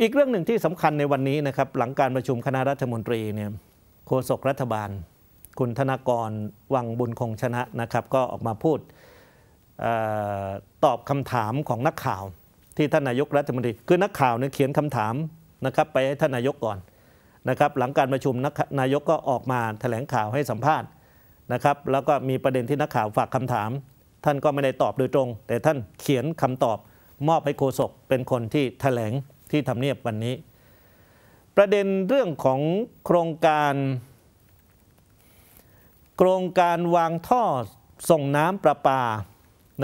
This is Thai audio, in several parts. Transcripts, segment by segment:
อีกเรื่องหนึ่งที่สำคัญในวันนี้นะครับหลังการประชุมคณะรัฐมนตรีเนี่ยโฆษกรัฐบาลคุณธนกร วังบุญคงชนะนะครับก็ออกมาพูดออตอบคำถามของนักข่าวที่ท่านนายกรัฐมนตรีคือนักข่าวเนี่ยเขียนคำถามนะครับไปให้ท่านนายกก่อนนะครับหลังการประชุมนายกก็ออกมาถแถลงข่าวให้สัมภาษณ์นะครับแล้วก็มีประเด็นที่นักข่าวฝากคำถาม ท่านก็ไม่ได้ตอบโดยตรง แต่ท่านเขียนคำตอบมอบให้โฆษกเป็นคนที่ถแถลงที่ทำเนียบวันนี้ ประเด็นเรื่องของโครงการ โครงการวางท่อส่งน้ำประปา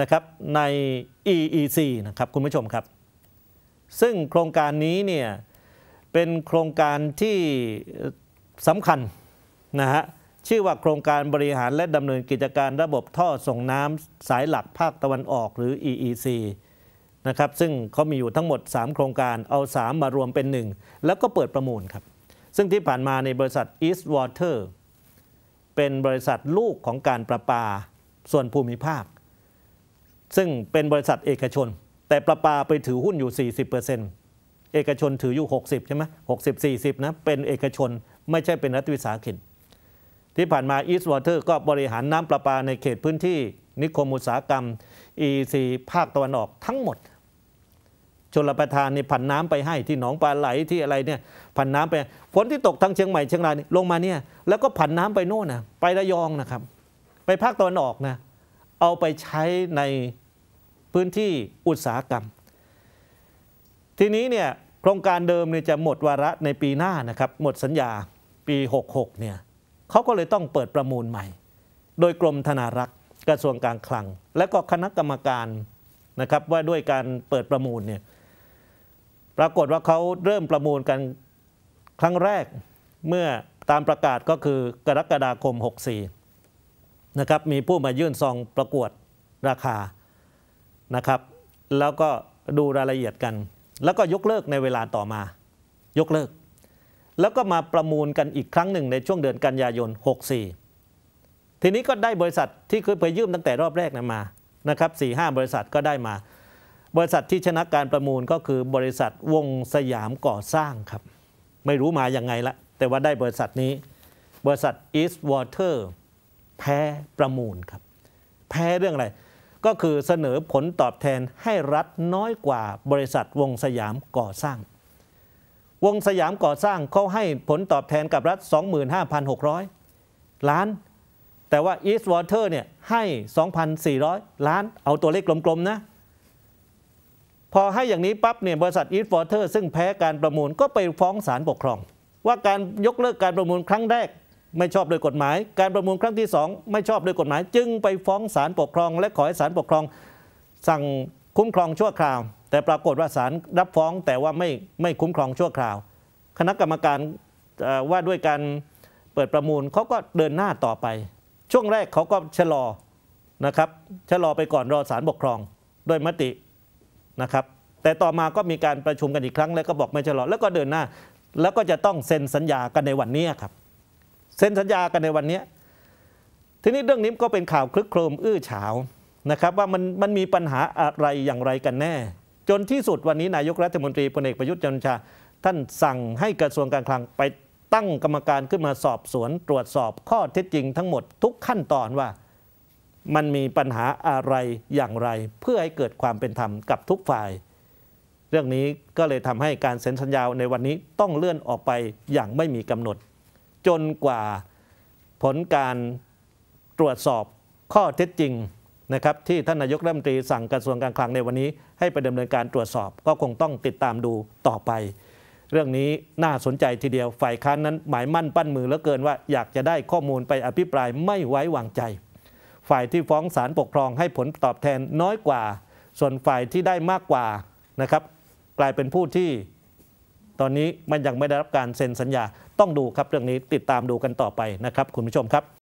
นะครับใน EEC นะครับคุณผู้ชมครับ ซึ่งโครงการนี้เนี่ยเป็นโครงการที่สำคัญนะฮะชื่อว่าโครงการบริหารและดำเนินกิจการระบบท่อส่งน้ำสายหลักภาคตะวันออกหรือ EEC นะครับซึ่งเขามีอยู่ทั้งหมด 3 โครงการเอา 3 มารวมเป็น 1 แล้วก็เปิดประมูลครับ ซึ่งที่ผ่านมาในบริษัท East Water เป็นบริษัทลูกของการประปา ส่วนภูมิภาค ซึ่งเป็นบริษัทเอกชน แต่ประปาไปถือหุ้นอยู่ 40%เอกชนถืออยู่ 60 ใช่ไหมหกสิบสี่สิบนะ เป็นเอกชนไม่ใช่เป็นรัฐวิสาหกิจที่ผ่านมา East Water ก็บริหารน้ำประปาในเขตพื้นที่ นิคมอุตสาหกรรม EC ภาคตะวันออกทั้งหมดชลประทานเนี่ยผันน้ำไปให้ที่หนองปลาไหลที่อะไรเนี่ยผันน้ำไปฝนที่ตกทางเชียงใหม่เชียงรายลงมาเนี่ยแล้วก็ผันน้ำไปโน่นนะไประยองนะครับ ไปภาคตะวันออกนะเอาไปใช้ในพื้นที่อุตสาหกรรม ทีนี้เนี่ยโครงการเดิมเนี่ยจะหมดวาระในปีหน้านะครับ หมดสัญญาปี66เนี่ยเขาก็เลยต้องเปิดประมูลใหม่ โดยกรมธนารักษ์กระทรวงการคลัง และก็คณะกรรมการ นะครับ ว่าด้วยการเปิดประมูลเนี่ยปรากฏว่าเขาเริ่มประมูลกันครั้งแรกเมื่อตามประกาศก็คือ กรกฎาคม 64นะครับมีผู้มายื่นซองประกวดราคานะครับแล้วก็ดูรายละเอียดกัน แล้วก็ยกเลิกในเวลาต่อมายกเลิก แล้วก็มาประมูลกันอีกครั้งหนึ่งในช่วงเดือนกันยายน 64 ทีนี้ก็ได้บริษัทที่เคยไปยืมตั้งแต่รอบแรกนะมานะครับ 4-5 บริษัทก็ได้มาบริษัทที่ชนะการประมูลก็คือบริษัทวงสยามก่อสร้างครับ ไม่รู้มาอย่างไงละแต่ว่าได้บริษัทนี้บริษัท East Water แพ้ประมูลครับแพ้เรื่องอะไรก็คือเสนอผลตอบแทนให้รัฐน้อยกว่าบริษัทวงสยามก่อสร้าง วงสยามก่อสร้างเขาให้ผลตอบแทนกับรัฐ 25,600 ล้านแต่ว่า East Water เนี่ยให้2,400 ล้านเอาตัวเลขกลมๆนะพอให้อย่างนี้ปั๊บเนี่ยบริษัทอีทฟอเทอร์ซึ่งแพ้การประมูลก็ไปฟ้องศาลปกครอง ว่าการยกเลิกการประมูลครั้งแรก ไม่ชอบโดยกฎหมาย การประมูลครั้งที่2ไม่ชอบโดยกฎหมาย จึงไปฟ้องศาลปกครอง และขอให้ศาลปกครอง สั่งคุ้มครองชั่วคราว แต่ปรากฏว่าศาลรับฟ้อง แต่ว่าไม่ไม่คุ้มครองชั่วคราว คณะกรรมการว่าด้วยการเปิดประมูลเขาก็เดินหน้าต่อไป ช่วงแรกเขาก็ชะลอนะครับชะลอไปก่อนรอศาลปกครองโดยมตินะครับแต่ต่อมาก็มีการประชุมกันอีกครั้งแล้วก็บอกไม่ชะลอแล้วก็เดินหน้า แล้วก็จะต้องเซ็นสัญญากันในวันนี้ครับเซ็นสัญญากันในวันนี้ทีนี้เรื่องนี้ก็เป็นข่าวคลึกโครมอื้อฉาวนะครับว่ามันมันมีปัญหาอะไรอย่างไรกันแน่ จนที่สุดวันนี้ นายกรัฐมนตรีพลเอกประยุทธ์จันทร์ชา ท่านสั่งให้กระทรวงการคลังไปตั้งกรรมการขึ้นมาสอบสวนตรวจสอบข้อเท็จจริง ทั้งหมด ทุกขั้นตอนว่ามันมีปัญหาอะไรอย่างไรเพื่อให้เกิดความเป็นธรรมกับทุกฝ่าย เรื่องนี้ก็เลยทำให้การเซ็นสัญญาในวันนี้ต้องเลื่อนออกไปอย่างไม่มีกำหนด จนกว่าผลการตรวจสอบข้อเท็จจริงนะครับที่ท่านนายกรัฐมนตรีสั่งกระทรวงการคลังในวันนี้ ให้ไปดำเนินการตรวจสอบ ก็คงต้องติดตามดูต่อไป เรื่องนี้น่าสนใจทีเดียวฝ่ายค้านนั้นหมายมั่นปั้นมือเหลือเกินว่า อยากจะได้ข้อมูลไปอภิปรายไม่ไว้วางใจฝ่ายที่ฟ้องศาลปกครองให้ผลตอบแทนน้อยกว่า ส่วนฝ่ายที่ได้มากกว่านะครับ กลายเป็นผู้ที่ตอนนี้มันยังไม่ได้รับการเซ็นสัญญา ต้องดูครับเรื่องนี้ติดตามดูกันต่อไปนะครับคุณผู้ชมครับ